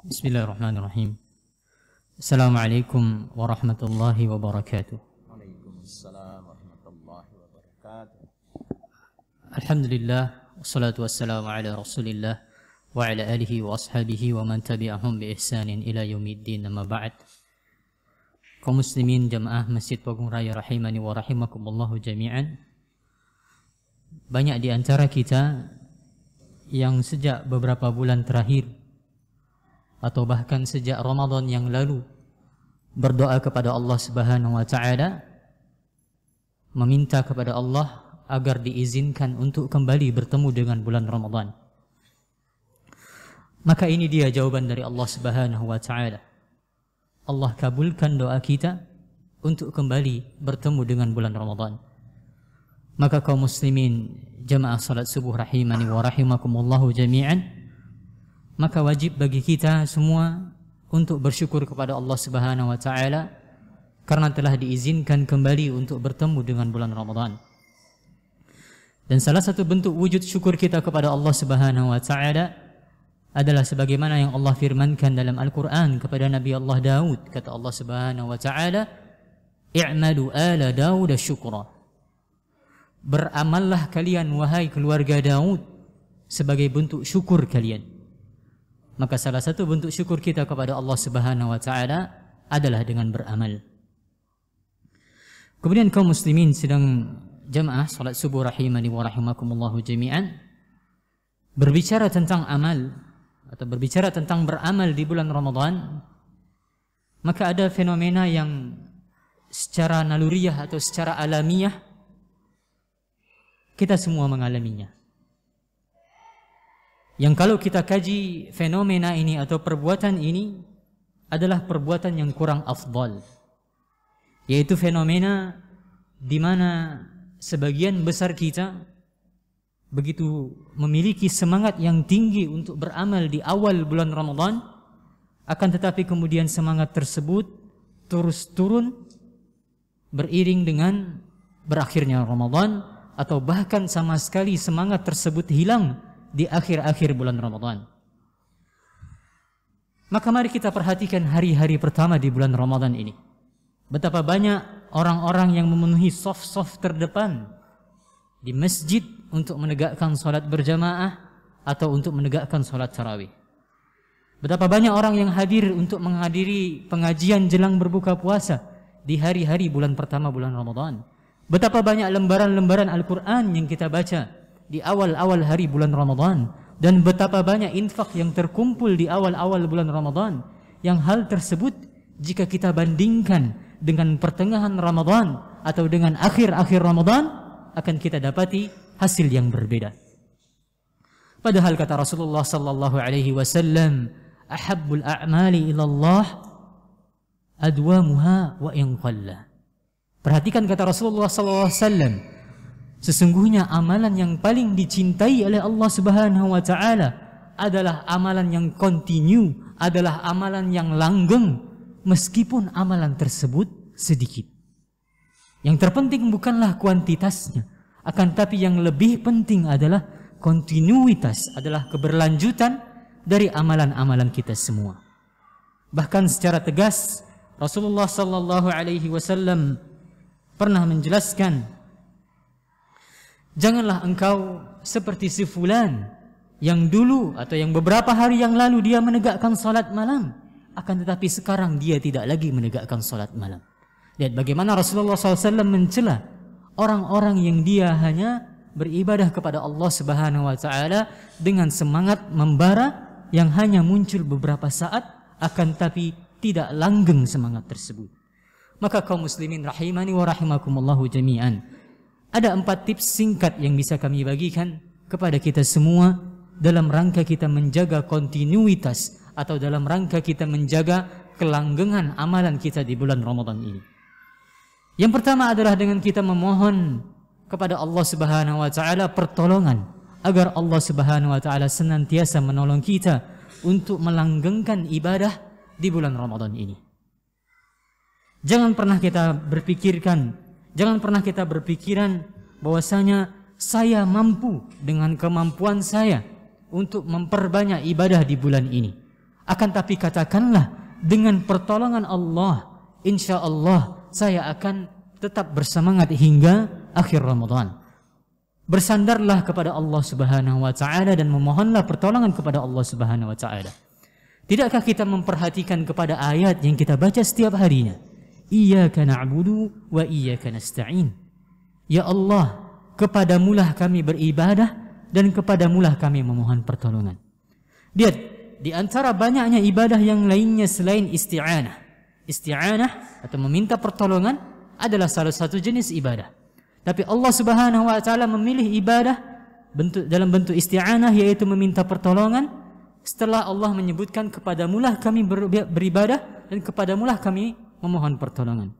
Bismillahirrahmanirrahim. Assalamualaikum warahmatullahi wabarakatuh. Waalaikumsalam warahmatullahi wabarakatuh. Alhamdulillah wassalatu wassalamu ala Rasulillah wa ala alihi wa ashabihi wa man tabi'ahum bi ihsanin ila yaumiddin ma ba'd. Kaum muslimin jemaah Masjid Pogong Raya rahimani wa rahimakumullah jami'an. Banyak di antara kita yang sejak beberapa bulan terakhir atau bahkan sejak Ramadan yang lalu berdoa kepada Allah Subhanahu wa taala meminta kepada Allah agar diizinkan untuk kembali bertemu dengan bulan Ramadan. Maka ini dia jawaban dari Allah Subhanahu wa taala. Allah kabulkan doa kita untuk kembali bertemu dengan bulan Ramadan. Maka kaum muslimin jemaah salat subuh rahimani wa rahimakumullah jami'an maka wajib bagi kita semua untuk bersyukur kepada Allah Subhanahu wa taala karena telah diizinkan kembali untuk bertemu dengan bulan Ramadan. Dan salah satu bentuk wujud syukur kita kepada Allah Subhanahu wa taala adalah sebagaimana yang Allah firmankan dalam Al-Qur'an kepada Nabi Allah Daud kata Allah Subhanahu wa taala i'malu ala Daud syukra beramallah kalian wahai keluarga Daud sebagai bentuk syukur kalian maka salah satu bentuk syukur kita kepada Allah Subhanahu wa taala adalah dengan beramal. Kemudian kaum muslimin sedang jamaah salat subuh rahimani wa rahimakumullah jami'an berbicara tentang amal atau berbicara tentang beramal di bulan Ramadan maka ada fenomena yang secara naluriah atau secara alamiah kita semua mengalaminya yang kalau kita kaji fenomena ini atau perbuatan ini adalah perbuatan yang kurang afdal yaitu fenomena di mana sebagian besar kita begitu memiliki semangat yang tinggi untuk beramal di awal bulan Ramadan akan tetapi kemudian semangat tersebut terus turun beriring dengan berakhirnya Ramadan atau bahkan sama sekali semangat tersebut hilang di akhir-akhir bulan Ramadan. Maka mari kita perhatikan hari-hari pertama di bulan Ramadan ini. Betapa banyak orang-orang yang memenuhi soft-soft terdepan di masjid untuk menegakkan solat berjamaah atau untuk menegakkan solat tarawih. Betapa banyak orang yang hadir untuk menghadiri pengajian jelang berbuka puasa di hari-hari bulan pertama bulan Ramadan. Betapa banyak lembaran-lembaran Al-Quran yang kita baca di awal-awal hari bulan Ramadhan dan betapa banyak infak yang terkumpul di awal-awal bulan Ramadhan, yang hal tersebut jika kita bandingkan dengan pertengahan Ramadhan atau dengan akhir-akhir Ramadhan akan kita dapati hasil yang berbeda. Padahal kata Rasulullah sallallahu alaihi wasallam, "Ahabul a'mali ilallah, Allah adwamuha wa in Perhatikan kata Rasulullah sallallahu alaihi wasallam, Sesungguhnya amalan yang paling dicintai oleh Allah Subhanahu wa taala adalah amalan yang continue, adalah amalan yang langgeng meskipun amalan tersebut sedikit. Yang terpenting bukanlah kuantitasnya, akan tapi yang lebih penting adalah kontinuitas, adalah keberlanjutan dari amalan-amalan kita semua. Bahkan secara tegas Rasulullah sallallahu alaihi wasallam pernah menjelaskan Janganlah engkau seperti si fulan yang dulu atau yang beberapa hari yang lalu dia menegakkan salat malam akan tetapi sekarang dia tidak lagi menegakkan salat malam. Lihat bagaimana Rasulullah SAW mencela orang-orang yang dia hanya beribadah kepada Allah Subhanahu wa taala dengan semangat membara yang hanya muncul beberapa saat akan tapi tidak langgeng semangat tersebut. Maka kaum muslimin rahimani wa rahimakumullahu jami'an. Ada empat tips singkat yang bisa kami bagikan kepada kita semua dalam rangka kita menjaga kontinuitas atau dalam rangka kita menjaga kelanggengan amalan kita di bulan Ramadan ini. Yang pertama adalah dengan kita memohon kepada Allah Subhanahu wa taala pertolongan agar Allah Subhanahu wa taala senantiasa menolong kita untuk melanggengkan ibadah di bulan Ramadan ini. Jangan pernah kita berpikirkan Jangan pernah kita berpikiran bahwasanya saya mampu dengan kemampuan saya untuk memperbanyak ibadah di bulan ini. Akan tapi katakanlah dengan pertolongan Allah, insya Allah saya akan tetap bersemangat hingga akhir Ramadhan. Bersandarlah kepada Allah Subhanahu wa taala dan memohonlah pertolongan kepada Allah Subhanahu wa taala. Tidakkah kita memperhatikan kepada ayat yang kita baca setiap harinya? Iyaka na'budu wa iyaka nasta'in. Ya Allah, kepadamulah kami beribadah dan kepadamulah kami memohon pertolongan. Lihat, di antara banyaknya ibadah yang lainnya selain isti'anah. Isti'anah atau meminta pertolongan adalah salah satu jenis ibadah. Tapi Allah Subhanahu wa taala memilih ibadah bentuk dalam bentuk isti'anah yaitu meminta pertolongan setelah Allah menyebutkan kepadamulah kami beribadah dan kepadamulah kami memohon pertolongan.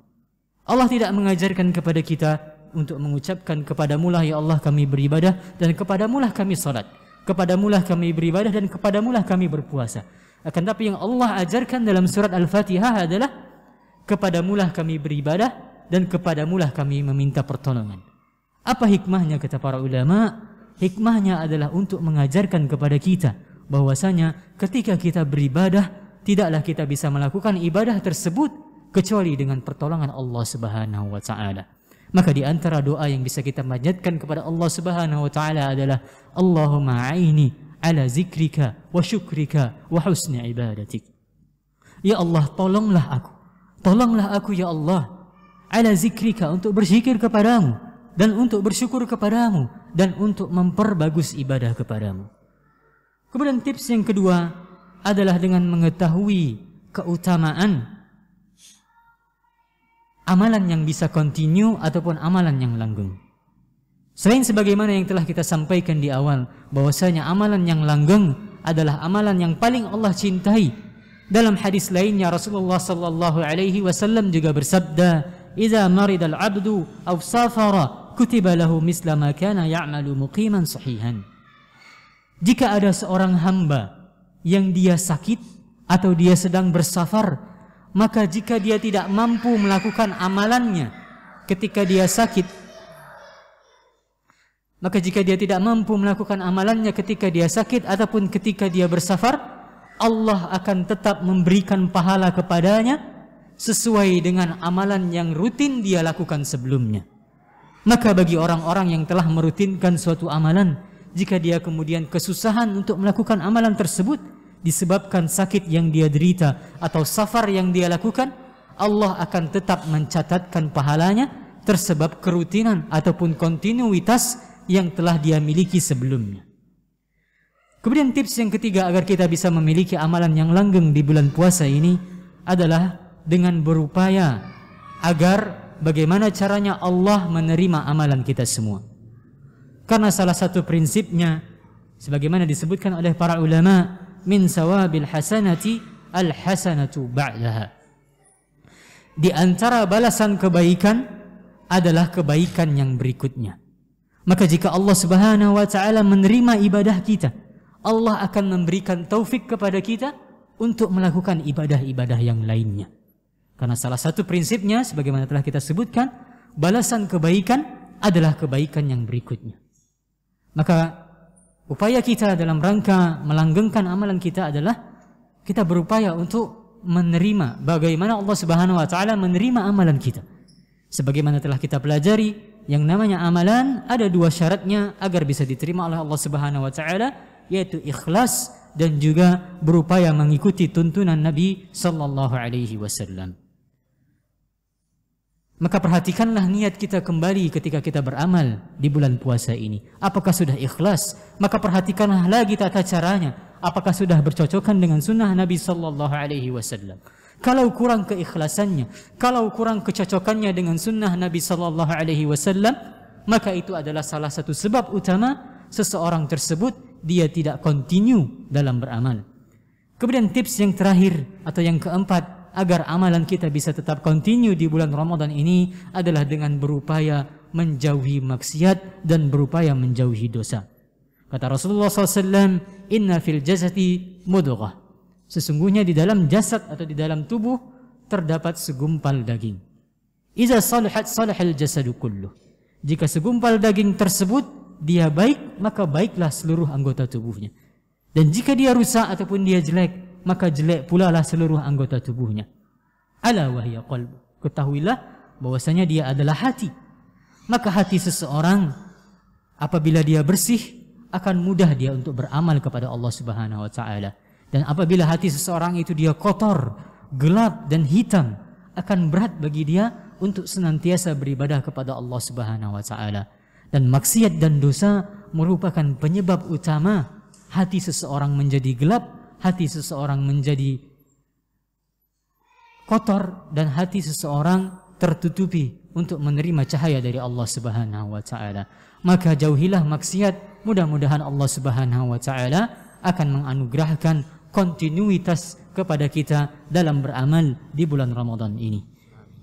Allah tidak mengajarkan kepada kita untuk mengucapkan kepada lah ya Allah kami beribadah dan kepada lah kami salat. kepada lah kami beribadah dan kepada lah kami berpuasa. Akan tapi yang Allah ajarkan dalam surat Al-Fatihah adalah kepada lah kami beribadah dan kepada lah kami meminta pertolongan. Apa hikmahnya kata para ulama? Hikmahnya adalah untuk mengajarkan kepada kita bahwasanya ketika kita beribadah tidaklah kita bisa melakukan ibadah tersebut kecuali dengan pertolongan Allah Subhanahu wa taala. Maka di antara doa yang bisa kita manjatkan kepada Allah Subhanahu wa taala adalah Allahumma aini ala zikrika wa syukrika wa husni ibadatik. Ya Allah, tolonglah aku. Tolonglah aku ya Allah ala zikrika untuk bersyukur kepadamu dan untuk bersyukur kepadamu dan untuk memperbagus ibadah kepadamu. Kemudian tips yang kedua adalah dengan mengetahui keutamaan amalan yang bisa continue ataupun amalan yang langgeng. Selain sebagaimana yang telah kita sampaikan di awal bahwasanya amalan yang langgeng adalah amalan yang paling Allah cintai. Dalam hadis lainnya Rasulullah sallallahu alaihi wasallam juga bersabda, "Idza marida al-'abdu aw safara, kutiba lahu misla ma kana ya'malu muqiman sahihan." Jika ada seorang hamba yang dia sakit atau dia sedang bersafar, Maka jika dia tidak mampu melakukan amalannya ketika dia sakit Maka jika dia tidak mampu melakukan amalannya ketika dia sakit ataupun ketika dia bersafar Allah akan tetap memberikan pahala kepadanya sesuai dengan amalan yang rutin dia lakukan sebelumnya Maka bagi orang-orang yang telah merutinkan suatu amalan Jika dia kemudian kesusahan untuk melakukan amalan tersebut disebabkan sakit yang dia derita atau safar yang dia lakukan, Allah akan tetap mencatatkan pahalanya tersebab kerutinan ataupun kontinuitas yang telah dia miliki sebelumnya. Kemudian tips yang ketiga agar kita bisa memiliki amalan yang langgeng di bulan puasa ini adalah dengan berupaya agar bagaimana caranya Allah menerima amalan kita semua. Karena salah satu prinsipnya sebagaimana disebutkan oleh para ulama min sawabil hasanati al hasanatu ba'daha di antara balasan kebaikan adalah kebaikan yang berikutnya maka jika Allah Subhanahu wa taala menerima ibadah kita Allah akan memberikan taufik kepada kita untuk melakukan ibadah-ibadah yang lainnya karena salah satu prinsipnya sebagaimana telah kita sebutkan balasan kebaikan adalah kebaikan yang berikutnya maka upaya kita dalam rangka melanggengkan amalan kita adalah kita berupaya untuk menerima bagaimana Allah Subhanahu wa taala menerima amalan kita. Sebagaimana telah kita pelajari yang namanya amalan ada dua syaratnya agar bisa diterima oleh Allah Subhanahu wa taala yaitu ikhlas dan juga berupaya mengikuti tuntunan Nabi sallallahu alaihi wasallam. Maka perhatikanlah niat kita kembali ketika kita beramal di bulan puasa ini. Apakah sudah ikhlas? Maka perhatikanlah lagi tata caranya. Apakah sudah bercocokan dengan sunnah Nabi sallallahu alaihi wasallam? Kalau kurang keikhlasannya, kalau kurang kecocokannya dengan sunnah Nabi sallallahu alaihi wasallam, maka itu adalah salah satu sebab utama seseorang tersebut dia tidak continue dalam beramal. Kemudian tips yang terakhir atau yang keempat agar amalan kita bisa tetap continue di bulan Ramadan ini adalah dengan berupaya menjauhi maksiat dan berupaya menjauhi dosa. Kata Rasulullah SAW, Inna fil jasati mudghah. Sesungguhnya di dalam jasad atau di dalam tubuh terdapat segumpal daging. Iza salihat salihal jasadu kullu. Jika segumpal daging tersebut dia baik, maka baiklah seluruh anggota tubuhnya. Dan jika dia rusak ataupun dia jelek, maka jelek pula lah seluruh anggota tubuhnya. Ala wahya qalb. Ketahuilah bahwasanya dia adalah hati. Maka hati seseorang apabila dia bersih akan mudah dia untuk beramal kepada Allah Subhanahu wa taala. Dan apabila hati seseorang itu dia kotor, gelap dan hitam, akan berat bagi dia untuk senantiasa beribadah kepada Allah Subhanahu wa taala. Dan maksiat dan dosa merupakan penyebab utama hati seseorang menjadi gelap hati seseorang menjadi kotor dan hati seseorang tertutupi untuk menerima cahaya dari Allah Subhanahu wa taala. Maka jauhilah maksiat, mudah-mudahan Allah Subhanahu wa taala akan menganugerahkan kontinuitas kepada kita dalam beramal di bulan Ramadan ini.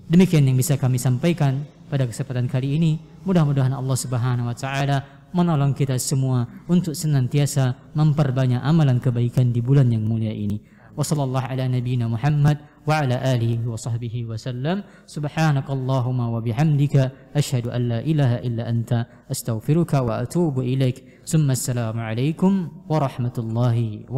Demikian yang bisa kami sampaikan pada kesempatan kali ini. Mudah-mudahan Allah Subhanahu wa taala menolong kita semua untuk senantiasa memperbanyak amalan kebaikan di bulan yang mulia ini. Wassalamualaikum warahmatullahi wabarakatuh. Muhammad wa ala Subhanakallahumma wa bihamdika ashhadu an ilaha illa anta astaghfiruka wa atubu ilaik. Summa assalamu alaikum wa rahmatullahi